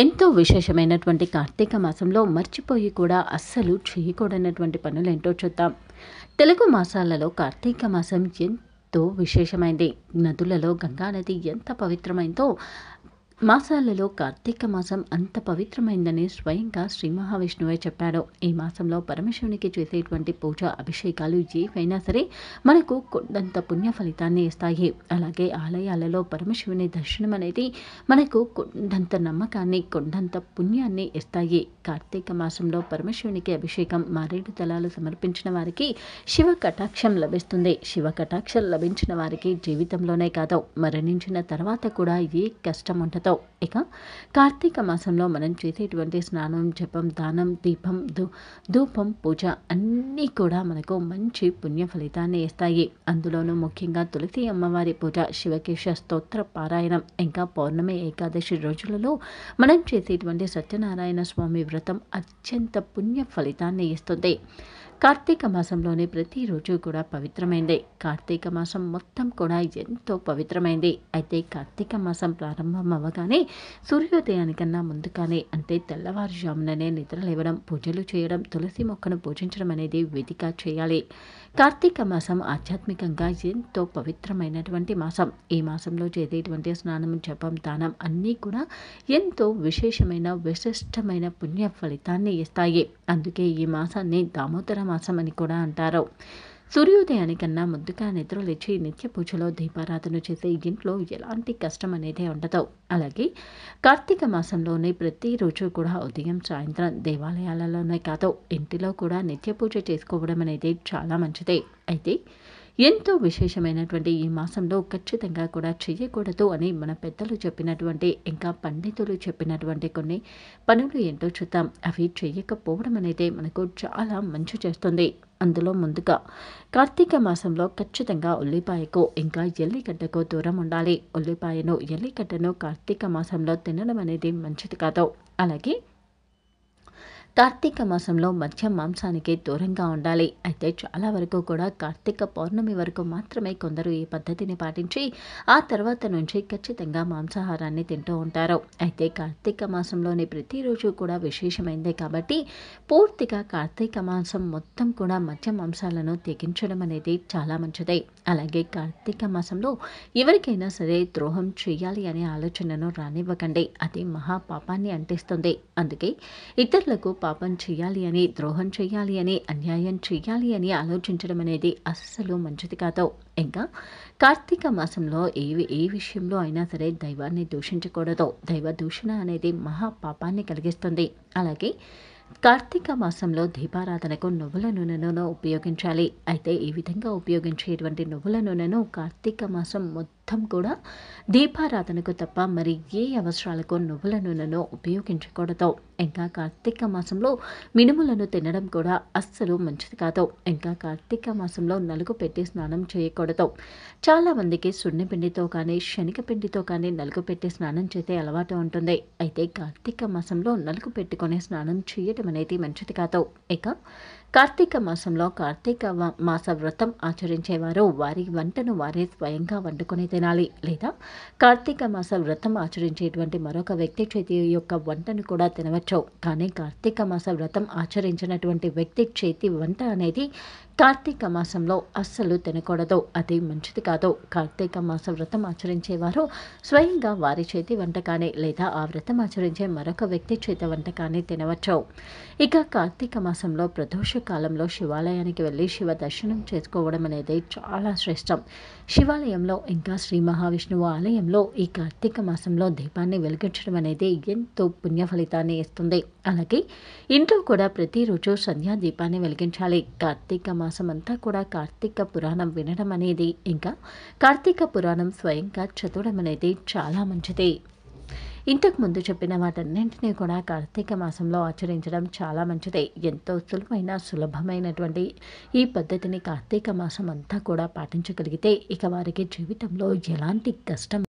ఎంతో విశేషమైనటువంటి కార్తీక మాసంలో మర్చిపోయి కూడా అస్సలు చేయకూడనటువంటి పనులేంటో చూద్దాం తెలుగు మాసాలలో కార్తీక మాసం ఎంతో విశేషమైంది నదులలో గంగానది ఎంత పవిత్రమైందో మాసాలలో కార్తీక మాసం అంత పవిత్రమైందని స్వయంగా శ్రీ మహావిష్ణువే చెప్పాడు ఈ మాసంలో పరమశివునికి చేసేటువంటి పూజ అభిషేకాలు ఏవైనా సరే మనకు కొండంత పుణ్య ఫలితాన్ని ఇస్తాయి అలాగే ఆలయాలలో పరమశివుని దర్శనం అనేది మనకు కొండంత నమ్మకాన్ని కొండంత పుణ్యాన్ని ఇస్తాయి కార్తీక మాసంలో పరమశివునికి అభిషేకం మారేడు దళాలు సమర్పించిన వారికి శివ కటాక్షం లభిస్తుంది శివ కటాక్షం లభించిన వారికి జీవితంలోనే కాదు మరణించిన తర్వాత కూడా ఏ కష్టం ఉండదు ఉండవు ఇక కార్తీక మాసంలో మనం చేసేటువంటి స్నానం జపం దానం దీపం ధూ ధూపం పూజ అన్నీ కూడా మనకు మంచి పుణ్య ఫలితాన్ని ఇస్తాయి అందులోనూ ముఖ్యంగా తులసి అమ్మవారి పూజ శివకేశ స్తోత్ర పారాయణం ఇంకా పౌర్ణమి ఏకాదశి రోజులలో మనం చేసేటువంటి సత్యనారాయణ స్వామి వ్రతం అత్యంత పుణ్య ఫలితాన్ని ఇస్తుంది కార్తీక మాసంలోనే ప్రతిరోజు కూడా పవిత్రమైంది కార్తీక మాసం మొత్తం కూడా ఎంతో పవిత్రమైంది అయితే కార్తీక మాసం ప్రారంభం అవ్వగానే సూర్యోదయానికన్నా ముందుగానే అంటే తెల్లవారుజాముననే నిద్ర లేవడం పూజలు చేయడం తులసి మొక్కను పూజించడం అనేది వేదిక చేయాలి కార్తీక మాసం ఆధ్యాత్మికంగా ఎంతో పవిత్రమైనటువంటి మాసం ఈ మాసంలో చేసేటువంటి స్నానం జపం దానం అన్నీ కూడా ఎంతో విశేషమైన విశిష్టమైన పుణ్య ఫలితాన్ని ఇస్తాయి అందుకే ఈ మాసాన్ని దామోదరం మాసం అని కూడా అంటారు సూర్యోదయానికన్నా ముందుగా నిద్రలేచి నిత్య పూజలో దీపారాధన చేసే ఇంట్లో ఎలాంటి కష్టం అనేది ఉండదు అలాగే కార్తీక మాసంలోనే ప్రతిరోజు కూడా ఉదయం సాయంత్రం దేవాలయాలలోనే కాదు ఇంటిలో కూడా నిత్య పూజ చేసుకోవడం అనేది చాలా మంచిదే అయితే ఎంతో విశేషమైనటువంటి ఈ మాసంలో ఖచ్చితంగా కూడా చేయకూడదు అని మన పెద్దలు చెప్పినటువంటి ఇంకా పండితులు చెప్పినటువంటి కొన్ని పనులు ఏంటో చూద్దాం అవి చేయకపోవడం అనేది మనకు చాలా మంచి చేస్తుంది అందులో ముందుగా కార్తీక మాసంలో ఖచ్చితంగా ఉల్లిపాయకు ఇంకా ఎల్లిగడ్డకు దూరం ఉండాలి ఉల్లిపాయను ఎల్లిగడ్డను కార్తీక మాసంలో తినడం అనేది మంచిది కాదు అలాగే కార్తీక మాసంలో మధ్య మాంసానికి దూరంగా ఉండాలి అయితే చాలా వరకు కూడా కార్తీక పౌర్ణమి వరకు మాత్రమే కొందరు ఈ పద్ధతిని పాటించి ఆ తర్వాత నుంచి ఖచ్చితంగా మాంసాహారాన్ని తింటూ ఉంటారు అయితే కార్తీక మాసంలోని ప్రతిరోజు కూడా విశేషమైందే కాబట్టి పూర్తిగా కార్తీక మాసం మొత్తం కూడా మధ్య మాంసాలను తెగించడం అనేది చాలా మంచిదే అలాగే కార్తీక మాసంలో ఎవరికైనా సరే ద్రోహం చేయాలి అనే ఆలోచనను రానివ్వకండి అది మహాపాపాన్ని అంటిస్తుంది అందుకే ఇతరులకు పాపం చేయాలి అని ద్రోహం చేయాలి అని అన్యాయం చేయాలి అని ఆలోచించడం అనేది అస్సలు మంచిది కాదు ఇంకా కార్తీక మాసంలో ఏ ఏ విషయంలో అయినా సరే దైవాన్ని దూషించకూడదు దైవ దూషణ అనేది మహా పాపాన్ని కలిగిస్తుంది అలాగే కార్తీక మాసంలో దీపారాధనకు నువ్వుల నూనెను ఉపయోగించాలి అయితే ఈ విధంగా ఉపయోగించేటువంటి నువ్వుల నూనెను కార్తీక మాసం మొత్తం కూడా దీపారాధనకు తప్ప మరి ఏ అవసరాలకు నువ్వుల నూనెను ఉపయోగించకూడదు ఇంకా కార్తీక మాసంలో మినుములను తినడం కూడా అస్సలు మంచిది కాదు ఇంకా కార్తీక మాసంలో నలుగు పెట్టి స్నానం చేయకూడదు చాలామందికి సున్నిపిండితో కానీ శనగపిండితో కానీ నలుగు పెట్టి స్నానం చేసే అలవాటు ఉంటుంది అయితే కార్తీక మాసంలో నలుగు పెట్టుకునే స్నానం చేయడం అనేది మంచిది కాదు ఇక కార్తీక మాసంలో కార్తీక మాస వ్రతం ఆచరించేవారు వారి వంటను వారే స్వయంగా వండుకొని తినాలి లేదా కార్తీక మాస వ్రతం ఆచరించేటువంటి మరొక వ్యక్తి చేతి యొక్క వంటను కూడా తినవచ్చు కానీ కార్తీక మాస వ్రతం ఆచరించినటువంటి వ్యక్తి చేతి వంట అనేది కార్తీక మాసంలో అస్సలు తినకూడదు అది మంచిది కాదు కార్తీక మాస వ్రతం ఆచరించేవారు స్వయంగా వారి చేతి వంటకాన్ని లేదా ఆ వ్రతం ఆచరించే మరొక వ్యక్తి చేత వంటకాన్ని తినవచ్చు ఇక కార్తీక మాసంలో ప్రదోష కాలంలో శివాలయానికి వెళ్ళి శివ దర్శనం చేసుకోవడం అనేది చాలా శ్రేష్టం శివాలయంలో ఇంకా శ్రీ మహావిష్ణువు ఆలయంలో ఈ కార్తీక మాసంలో దీపాన్ని వెలిగించడం అనేది ఎంతో పుణ్య ఫలితాన్ని ఇస్తుంది అలాగే ఇంట్లో కూడా ప్రతిరోజు సంధ్యా దీపాన్ని వెలిగించాలి కార్తీక మాసం అంతా కూడా కార్తీక పురాణం వినడం అనేది ఇంకా కార్తీక పురాణం స్వయంగా చదవడం అనేది చాలా మంచిది ఇంతకు ముందు చెప్పిన వాటన్నింటినీ కూడా కార్తీక మాసంలో ఆచరించడం చాలా మంచిదే ఎంతో సులభమైన సులభమైనటువంటి ఈ పద్ధతిని కార్తీక మాసం అంతా కూడా పాటించగలిగితే ఇక వారికి జీవితంలో ఎలాంటి కష్టం